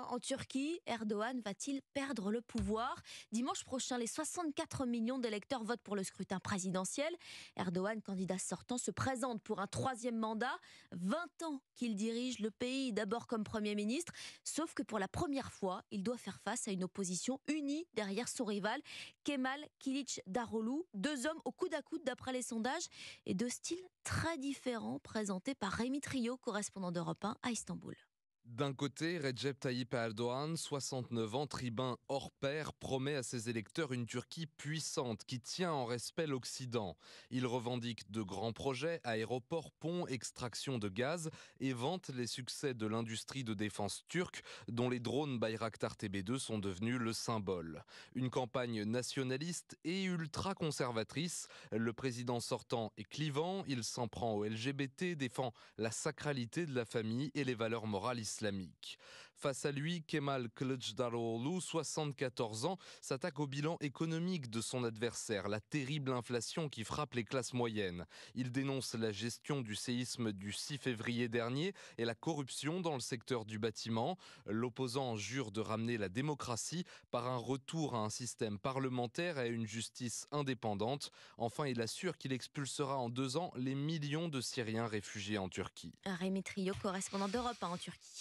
Hein, en Turquie, Erdogan va-t-il perdre le pouvoir Dimanche prochain, les 64 millions d'électeurs votent pour le scrutin présidentiel. Erdogan, candidat sortant, se présente pour un troisième mandat. 20 ans qu'il dirige le pays, d'abord comme Premier ministre, sauf que pour la première fois, il doit faire face à une opposition unie derrière son rival, Kemal Kilic Darolou, deux hommes au coude à coude d'après les sondages et de styles très différents présentés par Rémi Trio, correspondant d'Europe 1 à Istanbul. D'un côté, Recep Tayyip Erdogan, 69 ans, tribun hors pair, promet à ses électeurs une Turquie puissante qui tient en respect l'Occident. Il revendique de grands projets, aéroports, ponts, extraction de gaz et vante les succès de l'industrie de défense turque dont les drones Bayraktar TB2 sont devenus le symbole. Une campagne nationaliste et ultra-conservatrice, le président sortant est clivant, il s'en prend au LGBT, défend la sacralité de la famille et les valeurs morales Face à lui, Kemal Kılıçdaroğlu, 74 ans, s'attaque au bilan économique de son adversaire, la terrible inflation qui frappe les classes moyennes. Il dénonce la gestion du séisme du 6 février dernier et la corruption dans le secteur du bâtiment. L'opposant jure de ramener la démocratie par un retour à un système parlementaire et à une justice indépendante. Enfin, il assure qu'il expulsera en deux ans les millions de Syriens réfugiés en Turquie. Rémi Trio, correspondant d'Europe en Turquie.